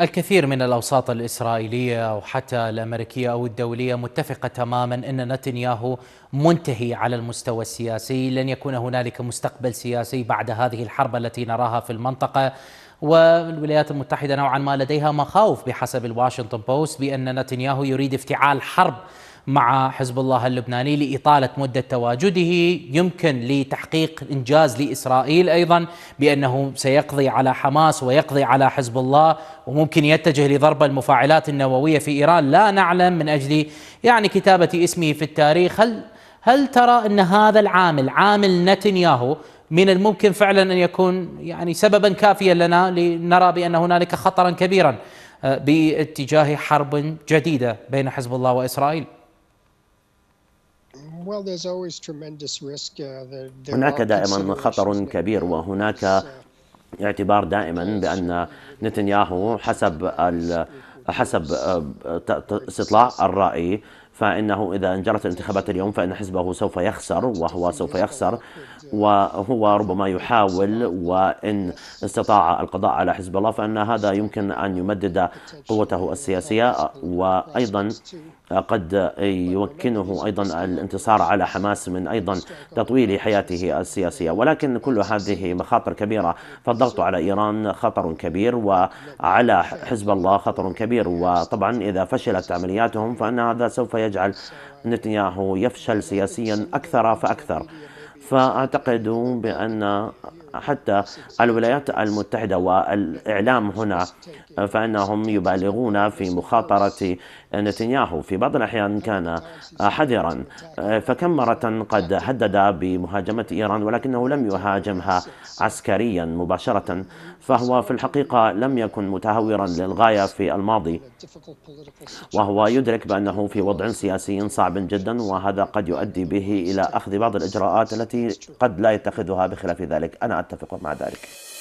الكثير من الاوساط الاسرائيليه او حتى الامريكيه او الدوليه متفقه تماما ان نتنياهو منتهي على المستوى السياسي، لن يكون هنالك مستقبل سياسي بعد هذه الحرب التي نراها في المنطقه، والولايات المتحده نوعا ما لديها مخاوف بحسب الواشنطن بوست بان نتنياهو يريد افتعال حرب مع حزب الله اللبناني لإطالة مدة تواجده يمكن لتحقيق إنجاز لإسرائيل أيضا بأنه سيقضي على حماس ويقضي على حزب الله وممكن يتجه لضرب المفاعلات النووية في إيران لا نعلم من أجل يعني كتابة اسمه في التاريخ هل هل ترى أن هذا العامل عامل نتنياهو من الممكن فعلا أن يكون يعني سببا كافيا لنا لنرى بأن هنالك خطرا كبيرا آه، باتجاه حرب جديدة بين حزب الله وإسرائيل Uh, هناك دائما خطر كبير وهناك uh, اعتبار دائما بأن نتنياهو حسب حسب آه، استطلاع الرأي فإنه إذا انجرت الانتخابات اليوم فإن حزبه سوف يخسر وهو سوف يخسر وهو ربما يحاول وإن استطاع القضاء على حزب الله فإن هذا يمكن أن يمدد قوته السياسية وأيضا قد آه، طيب، يمكنه ايضا الانتصار على حماس من ايضا تطويل حياته السياسيه ولكن كل هذه مخاطر كبيره فالضغط على ايران خطر كبير وعلى حزب الله خطر كبير وطبعا اذا فشلت عملياتهم فان هذا سوف يجعل نتنياهو يفشل سياسيا اكثر فاكثر فأعتقد بأن حتى الولايات المتحدة والإعلام هنا فإنهم يبالغون في مخاطرة نتنياهو في بعض الأحيان كان حذرا فكم مرة قد هدد بمهاجمة إيران ولكنه لم يهاجمها عسكريا مباشرة فهو في الحقيقة لم يكن متهورا للغاية في الماضي وهو يدرك بأنه في وضع سياسي صعب جدا وهذا قد يؤدي به إلى أخذ بعض الإجراءات التي التي قد لا يتخذها بخلاف ذلك أنا أتفق مع ذلك